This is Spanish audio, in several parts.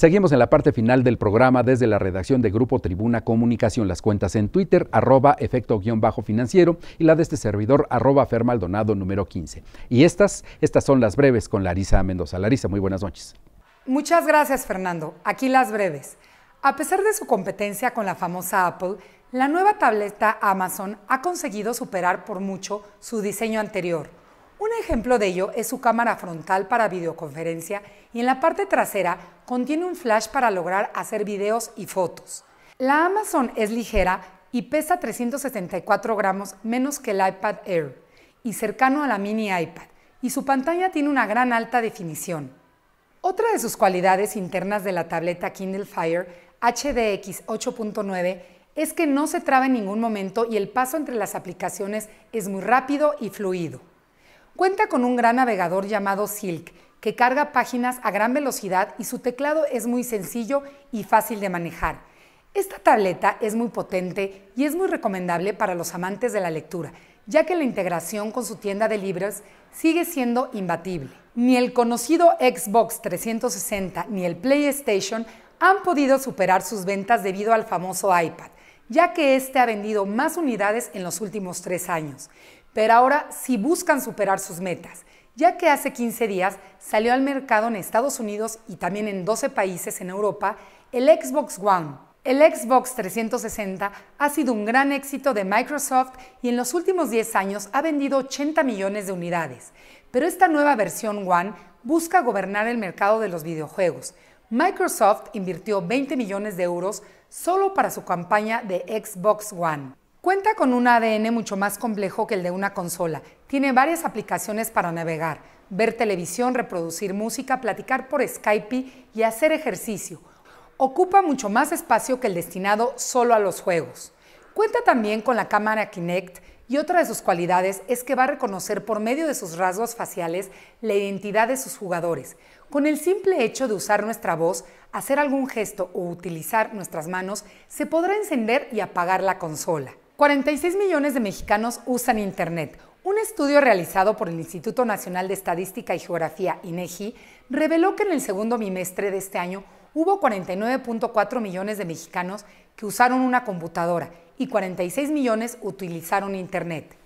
Seguimos en la parte final del programa desde la redacción de Grupo Tribuna Comunicación. Las cuentas en Twitter, arroba efecto-financiero y la de este servidor, arroba fermaldonado número 15. Y estas, estas son las breves con Larisa Mendoza. Larisa, muy buenas noches. Muchas gracias, Fernando. Aquí las breves. A pesar de su competencia con la famosa Apple, la nueva tableta Amazon ha conseguido superar por mucho su diseño anterior un ejemplo de ello es su cámara frontal para videoconferencia y en la parte trasera contiene un flash para lograr hacer videos y fotos. La Amazon es ligera y pesa 374 gramos menos que el iPad Air y cercano a la mini iPad, y su pantalla tiene una gran alta definición. Otra de sus cualidades internas de la tableta Kindle Fire HDX 8.9 es que no se traba en ningún momento y el paso entre las aplicaciones es muy rápido y fluido. Cuenta con un gran navegador llamado Silk, que carga páginas a gran velocidad y su teclado es muy sencillo y fácil de manejar. Esta tableta es muy potente y es muy recomendable para los amantes de la lectura, ya que la integración con su tienda de libros sigue siendo imbatible. Ni el conocido Xbox 360 ni el PlayStation han podido superar sus ventas debido al famoso iPad, ya que este ha vendido más unidades en los últimos tres años. Pero ahora sí buscan superar sus metas, ya que hace 15 días salió al mercado en Estados Unidos y también en 12 países en Europa el Xbox One, el Xbox 360 ha sido un gran éxito de Microsoft y en los últimos 10 años ha vendido 80 millones de unidades. Pero esta nueva versión One busca gobernar el mercado de los videojuegos. Microsoft invirtió 20 millones de euros solo para su campaña de Xbox One. Cuenta con un ADN mucho más complejo que el de una consola. Tiene varias aplicaciones para navegar, ver televisión, reproducir música, platicar por Skype y hacer ejercicio. Ocupa mucho más espacio que el destinado solo a los juegos. Cuenta también con la cámara Kinect y otra de sus cualidades es que va a reconocer por medio de sus rasgos faciales la identidad de sus jugadores. Con el simple hecho de usar nuestra voz, hacer algún gesto o utilizar nuestras manos, se podrá encender y apagar la consola. 46 millones de mexicanos usan Internet. Un estudio realizado por el Instituto Nacional de Estadística y Geografía, INEGI, e reveló que en el segundo bimestre de este año hubo 49.4 millones de mexicanos que usaron una computadora y 46 millones utilizaron Internet.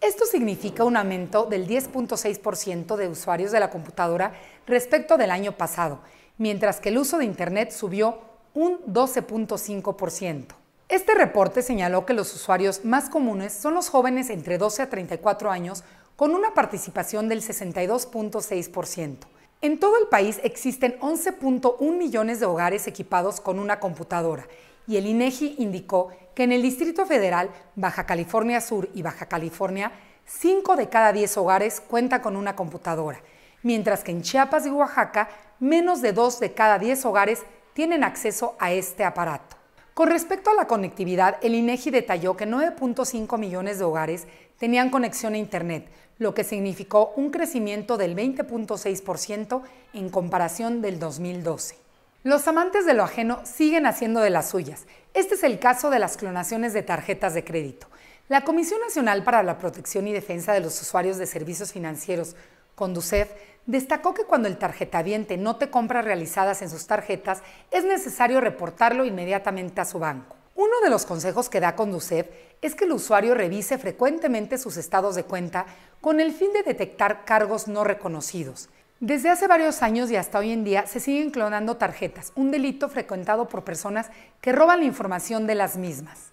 Esto significa un aumento del 10.6% de usuarios de la computadora respecto del año pasado, mientras que el uso de Internet subió un 12.5%. Este reporte señaló que los usuarios más comunes son los jóvenes entre 12 a 34 años, con una participación del 62.6%. En todo el país existen 11.1 millones de hogares equipados con una computadora y el INEGI e indicó que en el Distrito Federal, Baja California Sur y Baja California, 5 de cada 10 hogares cuentan con una computadora, mientras que en Chiapas y Oaxaca, menos de 2 de cada 10 hogares tienen acceso a este aparato. Con respecto a la conectividad, el INEGI detalló que 9.5 millones de hogares tenían conexión a Internet, lo que significó un crecimiento del 20.6% en comparación del 2012. Los amantes de lo ajeno siguen haciendo de las suyas. Este es el caso de las clonaciones de tarjetas de crédito. La Comisión Nacional para la Protección y Defensa de los Usuarios de Servicios Financieros, Conducef destacó que cuando el tarjetaviente no te compra realizadas en sus tarjetas, es necesario reportarlo inmediatamente a su banco. Uno de los consejos que da Conducef es que el usuario revise frecuentemente sus estados de cuenta con el fin de detectar cargos no reconocidos. Desde hace varios años y hasta hoy en día se siguen clonando tarjetas, un delito frecuentado por personas que roban la información de las mismas.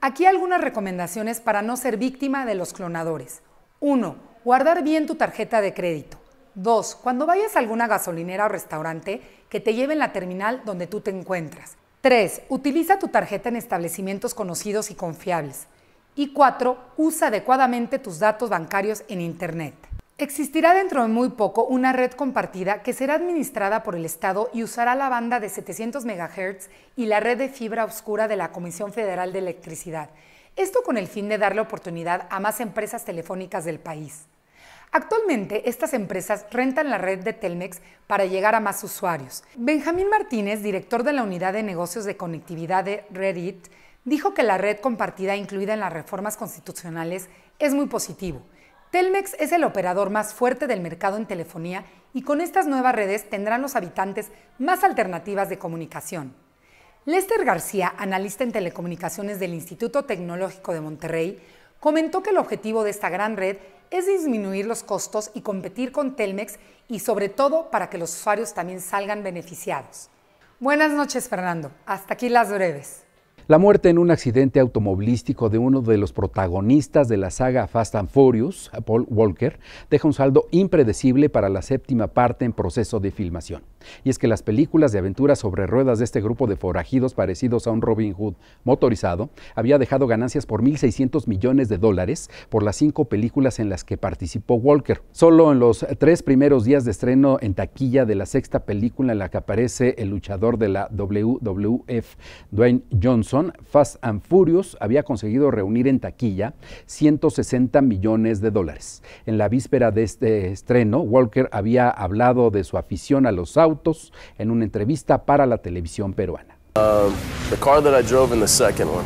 Aquí algunas recomendaciones para no ser víctima de los clonadores. 1 guardar bien tu tarjeta de crédito. 2. Cuando vayas a alguna gasolinera o restaurante, que te lleven la terminal donde tú te encuentras. 3. Utiliza tu tarjeta en establecimientos conocidos y confiables. Y 4. Usa adecuadamente tus datos bancarios en Internet. Existirá dentro de muy poco una red compartida que será administrada por el Estado y usará la banda de 700 MHz y la red de fibra oscura de la Comisión Federal de Electricidad. Esto con el fin de darle oportunidad a más empresas telefónicas del país. Actualmente, estas empresas rentan la red de Telmex para llegar a más usuarios. Benjamín Martínez, director de la Unidad de Negocios de Conectividad de Reddit, dijo que la red compartida incluida en las reformas constitucionales es muy positivo. Telmex es el operador más fuerte del mercado en telefonía y con estas nuevas redes tendrán los habitantes más alternativas de comunicación. Lester García, analista en telecomunicaciones del Instituto Tecnológico de Monterrey, comentó que el objetivo de esta gran red es disminuir los costos y competir con Telmex y sobre todo para que los usuarios también salgan beneficiados. Buenas noches, Fernando. Hasta aquí las breves. La muerte en un accidente automovilístico de uno de los protagonistas de la saga Fast and Furious, Paul Walker, deja un saldo impredecible para la séptima parte en proceso de filmación. Y es que las películas de aventuras sobre ruedas de este grupo de forajidos parecidos a un Robin Hood motorizado había dejado ganancias por 1.600 millones de dólares por las cinco películas en las que participó Walker. Solo en los tres primeros días de estreno en taquilla de la sexta película en la que aparece el luchador de la WWF, Dwayne Johnson, Fast and Furious había conseguido reunir en taquilla 160 millones de dólares. En la víspera de este estreno, Walker había hablado de su afición a los autos en una entrevista para la televisión peruana. Um, the car that I drove in the second one,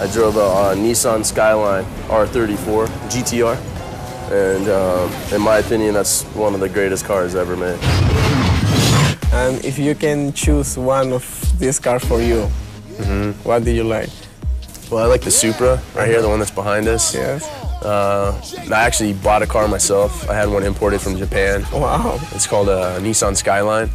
I drove a, Nissan Skyline R34 GTR, and um, in my opinion, that's one of the greatest cars ever made. And if you can choose one of these cars for you, Mm-hmm. What do you like? Well, I like the Supra right here, the one that's behind us. Yes. Uh, I actually bought a car myself. I had one imported from Japan. Wow. It's called a Nissan Skyline.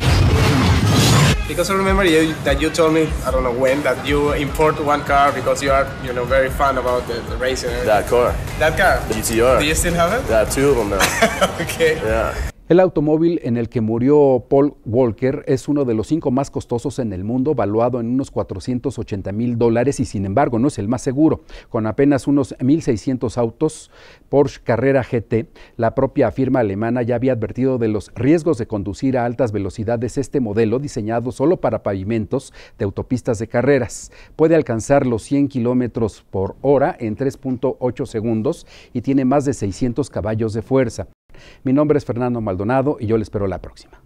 Because I remember you, that you told me, I don't know when, that you import one car because you are, you know, very fun about the, the racing. That car. That car. The GTR. Do you still have it? Yeah, two of them now. okay. Yeah. El automóvil en el que murió Paul Walker es uno de los cinco más costosos en el mundo, valuado en unos 480 mil dólares y sin embargo no es el más seguro. Con apenas unos 1.600 autos Porsche Carrera GT, la propia firma alemana ya había advertido de los riesgos de conducir a altas velocidades este modelo diseñado solo para pavimentos de autopistas de carreras. Puede alcanzar los 100 kilómetros por hora en 3.8 segundos y tiene más de 600 caballos de fuerza. Mi nombre es Fernando Maldonado y yo le espero la próxima.